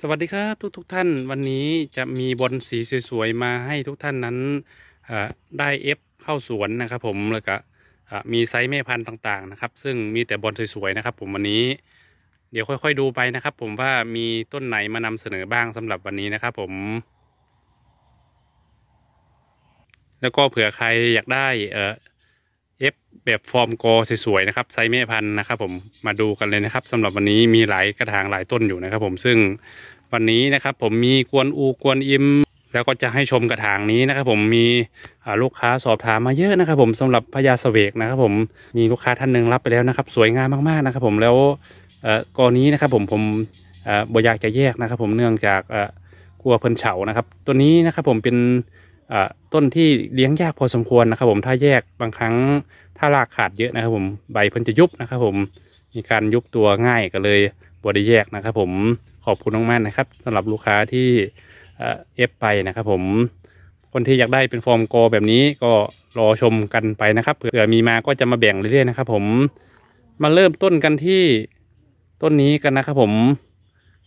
สวัสดีครับทุกทุกท่านวันนี้จะมีบอลสี สวย ๆ มาให้ทุกท่านนั้นได้เอฟเข้าสวนนะครับ ผมแล้วก็ มีไซส์แม่พันธุ์ต่างๆ นะครับ ซึ่งมีแต่บอลสวย ๆ นะครับ ผมวันนี้ เดี๋ยวค่อย ๆ ดูไปนะครับผมว่ามีต้นไหนมา นำเสนอบ้างสำหรับวันนี้นะครับผม แล้วก็เผื่อใครอยากได้เเอฟแบบฟอร์มโกสวยๆนะครับ ไซเมพันนะครับผมมาดูกันเลยนะครับ สำหรับวันนี้มีหลายกระถางหลายต้นอยู่นะครับ ผมซึ่งวันนี้นะครับผมมีกวนอูกวนอิมแล้วก็จะให้ชมกระถางนี้นะครับผมมีลูกค้าสอบถามมาเยอะนะครับผมสำหรับพญาสเสวกนะครับผมมีลูกค้าท่านหนึ่งรับไปแล้วนะครับ สวยงามมากๆ นะครับผมแล้วกอนี้นะครับผมผมบอยากจะแยกนะครับ ผมเนื่องจากกลัวเพลินเฉานะครับตัวนี้นะครับผมเป็นต้นที่เลี้ยงยากพอสมควรนะครับ ผมถ้าแยกบางครั้ง ถ้ารากขาดเยอะนะครับ ผมใบเพิ่นจะยุบนะครับผมมีการยุบตัวง่ายก็เลยบริแยกนะครับ ผมขอบคุณมากๆนะครับ สำหรับลูกค้าที่เอฟไปนะครับ ผมคนที่อยากได้เป็นฟอร์มโกแบบนี้ก็รอชมกันไปนะครับ เผื่อมีมาก็จะมาแบ่งเรื่อยๆนะครับ ผมมาเริ่มต้นกันที่ต้นนี้กันนะครับ ผม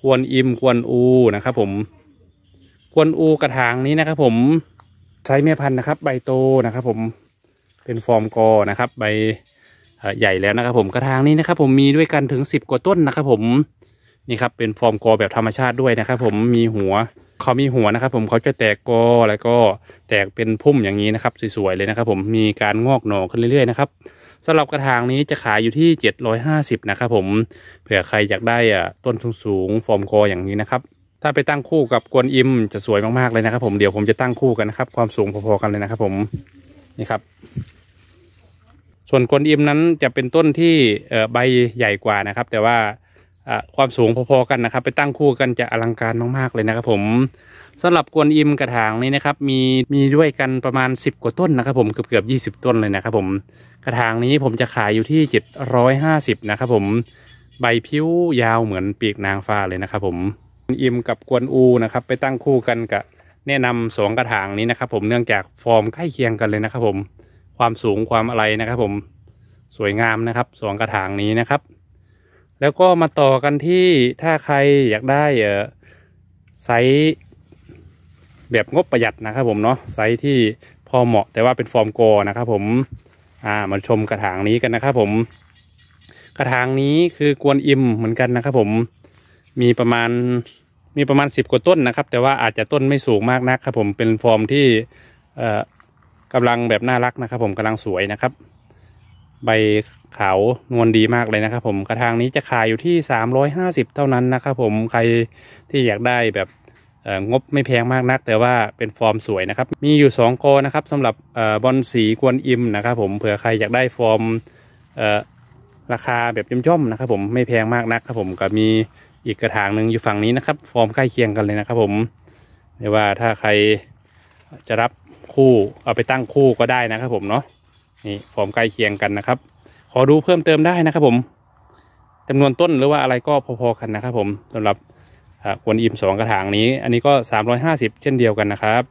ควนอิมควนอูนะครับผมควนอู กระถางนี้นะครับ ผมไซส์แม่พันธุ์นะครับใบโตนะครับ ผมเป็นฟอร์มกอนะครับ ใบใหญ่แล้วนะครับ ผมกระถางนี้นะครับ ผมมีด้วยกันถึง 10 กว่าต้นนะครับผมนี่ครับเป็นฟอร์มกอ แบบธรรมชาติด้วยนะครับ ผมมีหัวเขามีหัวนะครับ ผมเขาจะแตกกอ แล้วก็แตกเป็นพุ่มอย่างนี้นะครับสวยๆ เลยนะครับ ผมมีการงอกหน่อขึ้นเรื่อยๆนะครับสำหรับกระถางนี้จะขายอยู่ที่ 750นะครับผมเผื่อใครอยากได้อต้นสูงๆฟอร์มกอ อย่างนี้นะครับถ้าไปตั้งคู่กับกวนอิมจะสวยมากๆเลยนะครับผมเดี๋ยวผมจะตั้งคู่กันนะครับ ความสูงพอๆกันเลยนะครับ ผมนี่ครับส่วนกวนอิมนั้นจะเป็นต้นที่ใบใหญ่กว่านะครับ แต่ว่าความสูงพอๆกันนะครับ ไปตั้งคู่กันจะอลังการมากๆเลยนะครับ ผม สำหรับกวนอิมกระถางนี้นะครับ มีมีด้วยกันประมาณ 10 กว่าต้นนะครับ ผมเกือบเกือบยีต้นเลยนะครับ ผมกระถางนี้ผมจะขายอยู่ที่750นะครับ ผมใบพิ้วยาวเหมือนปีกนางฟ้าเลยนะครับ ผมอิมกับกวนอูนะครับ ไปตั้งคู่กันกับแนะนำสองกระถางนี้นะครับผม เนื่องจากฟอร์มใกล้เคียงกันเลยนะครับผมความสูงความอะไรนะครับผมสวยงามนะครับสองกระถางนี้นะครับ แล้วก็มาต่อกันที่ถ้าใครอยากได้เออไซส์แบบงบประหยัดนะครับผมเนาะไซส์ที่พอเหมาะแต่ว่าเป็นฟอร์มโกนะครับผมอ่ามาชมกระถางนี้กันนะครับ ผมกระถางนี้คือกวนอิมเหมือนกันนะครับ ผมมีประมาณมีประมาณสิบกว่าต้นนะครับ แต่ว่าอาจจะต้นไม่สูงมากนักครับผมเป็นฟอร์มที่กำลังแบบน่ารักนะครับผมกำลังสวยนะครับ ใบขาว นวลดีมากเลยนะครับผมกระถางนี้จะขายอยู่ที่สาามร้้อยหสิบเท่านั้นนะครับผมใครที่อยากได้แบบงบไม่แพงมากนัก แต่ว่าเป็นฟอร์มสวยนะครับ มีอยู่สองกอนะครับสำหรับอบอลสีกวนอิมนะครับ ผมเผื่อใครอยากได้ฟอร์มราคาแบบย่อมๆ นะครับ ผมไม่แพงมากนักครับผมก็มีอีกกระถางหนึ่งอยู่ฝั่งนี้นะครับ ฟอร์มใกล้เคียงกันเลยนะครับ ผมเรียกว่าถ้าใครจะรับคู่เอาไปตั้งคู่ก็ได้นะครับผมเนาะนี่ฟอร์มใกล้เคียงกันนะครับ ขอดูเพิ่มเติมได้นะครับ ผม จำนวนต้นหรือว่าอะไรก็พอๆกันนะครับผมสำหรับควนอิมสองกระถางนี้ อันนี้ก็สามร้อยห้าสิบเช่นเดียวกันนะครับ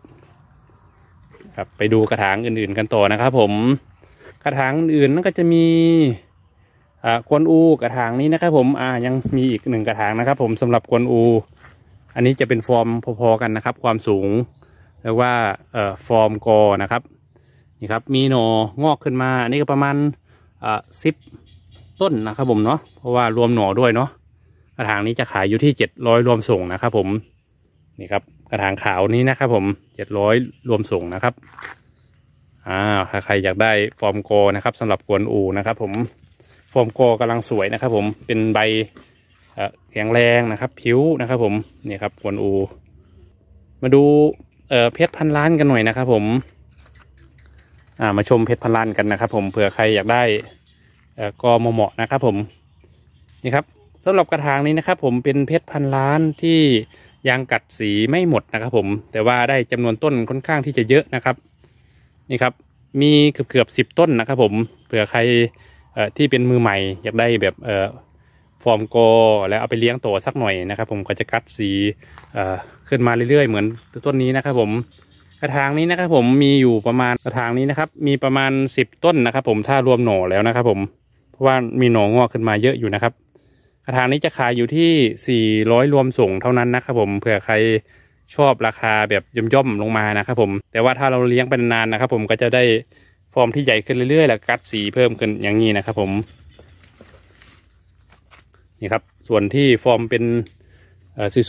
ครับไปดูกระถางอื่นๆ กันต่อนะครับ ผม กระถางอื่นนั่นก็จะมีกวนอูกระถางนี้นะครับ ผมอ่ายังมีอีกหนึ่งกระถางนะครับ ผมสำหรับกวนอูอันนี้จะเป็นฟอร์มพอๆกันนะครับ ความสูงเรียกว่าเอ่อฟอร์มกอนะครับนี่ครับมีหนองอกขึ้นมาอันนี้ก็ประมาณอ่สิบต้นนะครับ ผมเนาะเพราะว่ารวมหนอด้วยเนาะกระถางนี้จะขายอยู่ที่เจ็ดร้อยรวมส่งนะครับ ผมนี่ครับ กระถางขาวนี้นะครับ ผมเจ็ดร้อยรวมส่งนะครับอ่าถ้าใครอยากได้ฟอร์มโกนะครับสำหรับกวนอูนะครับ ผมฟอร์มกอกำลังสวยนะครับผม เป็นใบแข็งแรงนะครับผิวนะครับผมนี่ครับกวนอูมาดูเพชรพันล้านกันหน่อยนะครับ ผมมาชมเพชรพันล้านกันนะครับ ผมเผื่อใครอยากได้กอเหมาะนะครับผมนี่ครับสำหรับกระถางนี้นะครับผมเป็นเพชรพันล้านที่ยังกัดสีไม่หมดนะครับ ผมแต่ว่าได้จำนวนต้นค่อนข้างที่จะเยอะนะครับนี่ครับมีเกือบเกือบสิบต้นนะครับ ผมเผื่อใครที่เป็นมือใหม่อยากได้แบบฟอร์มโกแล้วเอาไปเลี้ยงตัวสักหน่อยนะครับผมก็จะกัดสีขึ้นมาเรื่อยๆเหมือนต้นนี้นะครับผม กระถางนี้นะครับ ผมมีอยู่ประมาณกระถางนี้นะครับมีประมาณ10ต้นนะครับผมถ้ารวมหน่อแล้วนะครับผมเพราะว่ามีหน่องอกขึ้นมาเยอะอยู่นะครับ กระถางนี้จะขายอยู่ที่ 400 รวมส่งเท่านั้นนะครับผมเผื่อใครชอบราคาแบบย่อมๆลงมานะครับ ผม แต่ว่าถ้าเราเลี้ยงเป็นนานนะครับ ผมก็จะได้ฟอร์มที่ใหญ่ขึ้นเรื่อยๆแล้วกัดสีเพิ่มขึ้นอย่างนี้นะครับผมนี่ครับส่วนที่ฟอร์มเป็น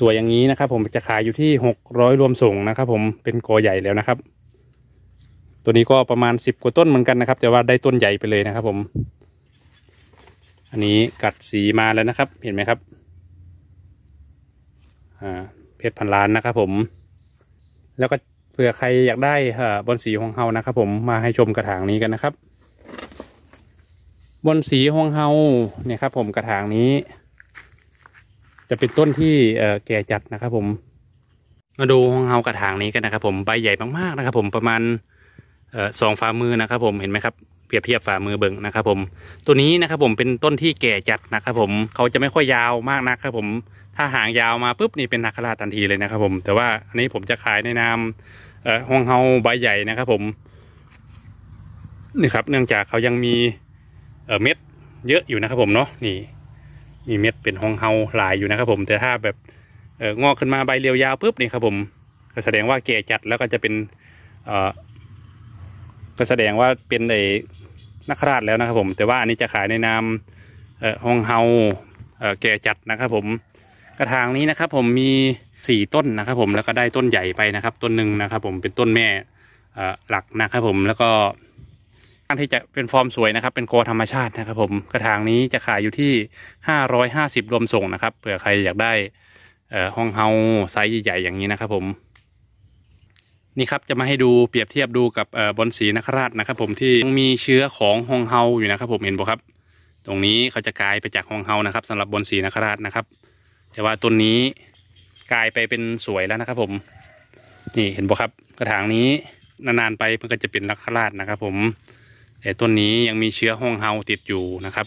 สวยๆอย่างนี้นะครับ ผมจะขายอยู่ที่หกร้อยรวมส่งนะครับ ผมเป็นกอใหญ่แล้วนะครับ ตัวนี้ก็ประมาณสิบกว่าต้นเหมือนกันนะครับ แต่ว่าได้ต้นใหญ่ไปเลยนะครับผมอันนี้กัดสีมาแล้วนะครับ เห็นไหมครับเพชรพันล้านนะครับ ผมแล้วก็เผื่อใครอยากได้บอนสีของเฮานะครับ ผม มาให้ชมกระถางนี้กันนะครับบอสีของเฮาเนี่ยครับผม กระถางนี้ จะเป็นต้นที่แก่จัดนะครับ ผม มาดูของเฮากระถางนี้กันนะครับ ผม ใบใหญ่มากๆ นะครับ ผม ประมาณสองฝ่ามือนะครับ ผม เห็นไหมครับ เปรียบเทียบฝ่ามือเบิ่งนะครับ ผม ตัวนี้นะครับผม เป็นต้นที่แก่จัดนะครับ ผม เขาจะไม่ค่อยยาวมากนักครับ ผม ถ้าหางยาวมาปุ๊บนี่เป็นนกขลาชทันทีเลยนะครับ ผม แต่ว่าอันนี้ผมจะขายในนามห้องเฮาใบใหญ่นะครับผมนี่ครับ เนื่องจากเขายังมีเเม็ด เยอะอยู่นะครับผมเนาะนี่มีเม็ดเป็นห้องเฮาหลายอยู่นะครับ ผม แต่ถ้าแบบเงอกขึ้นมาใบเรียวยาวปุ๊บนี่ครับผมก็แสดงว่าแก่จัดแล้วก็จะเป็นก็แสดงว่าเป็นในนักราชแล้วนะครับ ผม แต่ว่าอันนี้จะขายในนามห้องเฮาเแก่จัดนะครับ ผม กระถางนี้นะครับ ผมมีสี่ต้นนะครับ ผมแล้วก็ได้ต้นใหญ่ไปนะครับ ต้นหนึ่งนะครับผมเป็นต้นแม่หลักนะครับ ผมแล้วก็กางที่จะเป็นฟอร์มสวยนะครับ เป็นโคธรรมชาตินะครับ ผมกระถางนี้จะขายอยู่ที่ห้าร้อยห้าสิบรวมส่งนะครับเผื่อใครอยากได้ห้องเฮาไซส์ใหญ่ๆอย่างนี้นะครับผม นี่ครับจะมาให้ดูเปรียบเทียบดูกับบอลสีนคราชนะครับ ผมที่ยังมีเชื้อของฮองเฮาอยู่นะครับ ผมเห็นบ่ครับ ตรงนี้เขาจะกลายไปจากฮองเฮานะครับ สำหรับบอลสีนคราชนะครับ แต่ว่าต้นนี้กลายไปเป็นสวยแล้วนะครับผม นี่เห็นบ่ครับ กระถางนี้นานๆไปมันก็จะเป็นลักขราชนะครับผมแต่ต้นนี้ยังมีเชื้อห้องเฮาติดอยู่นะครับ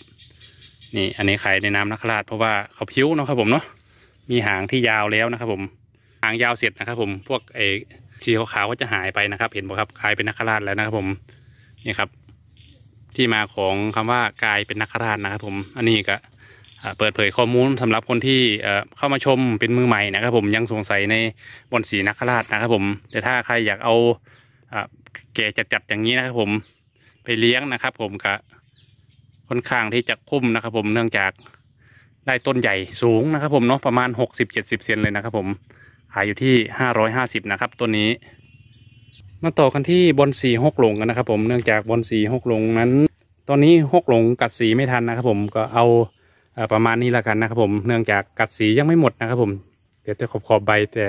นี่ อันนี้ขายในน้ำลักขราชเพราะว่าเขาพิ้วนะครับผมเนาะมีหางที่ยาวแล้วนะครับผมหางยาวเสร็จนะครับผมพวกไอ้สีขาวๆก็จะหายไปนะครับ เห็นบ่ครับกลายเป็นนักขราชแล้วนะครับผมนี่ครับ ที่มาของคำว่ากลายเป็นนักขราชนะครับผม อันนี้ก็เปิดเผยข้อมูลสำหรับคนที่เข้ามาชมเป็นมือใหม่นะครับ ผมยังสงสัยในบนสีนักราชนะครับ ผม แต่ถ้าใครอยากเอาแก่จัดๆอย่างนี้นะครับ ผมไปเลี้ยงนะครับ ผมก็ค่อนข้างที่จะคุ้มนะครับ ผมเนื่องจากได้ต้นใหญ่สูงนะครับ ผมเนาะประมาณหกสิบเจ็ดสิบเซนเลยนะครับ ผมขายอยู่ที่ห้าร้อยห้าสิบนะครับต้นนี้มาต่อกันที่บนสีหกหลงกันนะครับ ผมเนื่องจากบนสีหกหลงนั้น ตอนนี้หกหลงกัดสีไม่ทันนะครับ ผมก็เอาประมาณนี้ละกันนะครับผมเนื่องจากกัดสียังไม่หมดนะครับผม เดี๋ยวจะขอบขอบใบแต่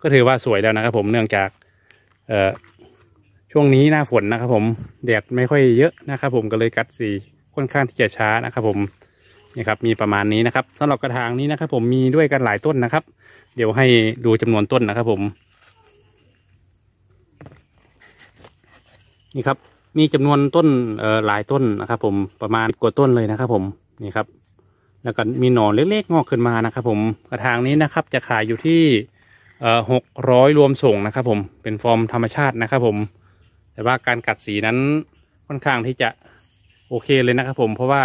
ก็ถือว่าสวยแล้วนะครับ ผมเนื่องจากช่วงนี้หน้าฝนนะครับผมแดดไม่ค่อยเยอะนะครับผมก็เลยกัดสีค่อนข้างที่จะช้านะครับผม นี่ครับมีประมาณนี้นะครับสำหรับกระถางนี้นะครับผมมีด้วยกันหลายต้นนะครับ เดี๋ยวให้ดูจำนวนต้นนะครับผม นี่ครับ มีจำนวนต้นหลายต้นนะครับผมประมาณกว่าต้นเลยนะครับ ผมนี่ครับแล้วก็มีหนอนเล็ก ๆ งอกขึ้นมานะครับผมกระถางนี้นะครับจะขายอยู่ที่หกร้อยรวมส่งนะครับผมเป็นฟอร์มธรรมชาตินะครับผมแต่ว่าการกัดสีนั้นค่อนข้างที่จะโอเคเลยนะครับผมเพราะว่า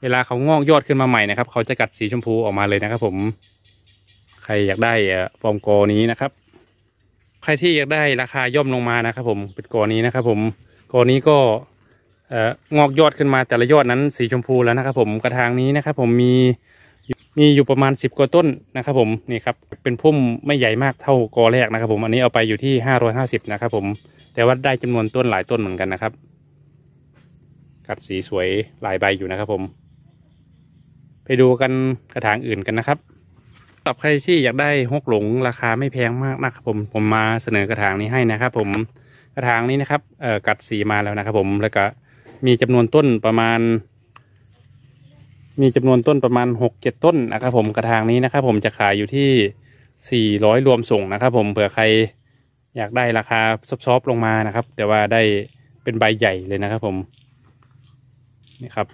เวลาเขางอกยอดขึ้นมาใหม่นะครับเขาจะกัดสีชมพูออกมาเลยนะครับ ผมใครอยากได้ฟอร์มกอนี้นะครับ ใครที่อยากได้ราคาย่อมลงมานะครับผมเป็นกอนี้นะครับ ผมกอนี้ก็งอกยอดขึ้นมาแต่ละยอดนั้น สีชมพูแล้วนะครับผมกระถางนี้นะครับ ผมมีมีอยู่ประมาณ 10 กว่าต้นนะครับผมนี่ครับเป็นพุ่มไม่ใหญ่มากเท่ากอแรกนะครับ ผมอันนี้เอาไปอยู่ที่ 550นะครับผม แต่ว่าได้จำนวนต้นหลายต้นเหมือนกันนะครับ กัดสีสวยหลายใบอยู่นะครับผม ไปดูกันกระถางอื่นกันนะครับสำหรับใครที่อยากได้ฮกหลงราคาไม่แพงมากนะครับผม ผมมาเสนอกระถางนี้ให้นะครับ ผมกระถางนี้นะครับเอ่อกัดสีมาแล้วนะครับผมแล้วก็มีจำนวนต้นประมาณ มีจำนวนต้นประมาณหกเจ็ดต้นนะครับผมกระถางนี้นะครับผมจะขายอยู่ที่สี่ร้อยรวมส่งนะครับผมเผื่อใครอยากได้ราคาซอฟๆลงมานะครับ แต่ว่าได้เป็นใบใหญ่เลยนะครับ ผมนี่ครับ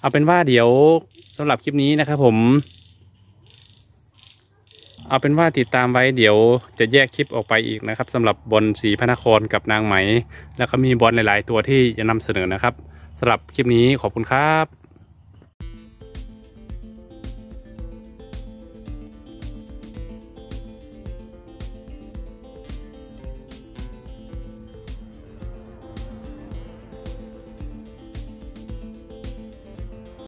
เอาเป็นว่าเดี๋ยวสำหรับคลิปนี้นะครับผมเอาเป็นว่าติดตามไว้เดี๋ยวจะแยกคลิปออกไปอีกนะครับ สำหรับบอลสีพระนครกับนางไหม แล้วก็มีบอลหลายๆตัวที่จะนำเสนอนะครับสำหรับคลิปนี้ขอบคุณครับ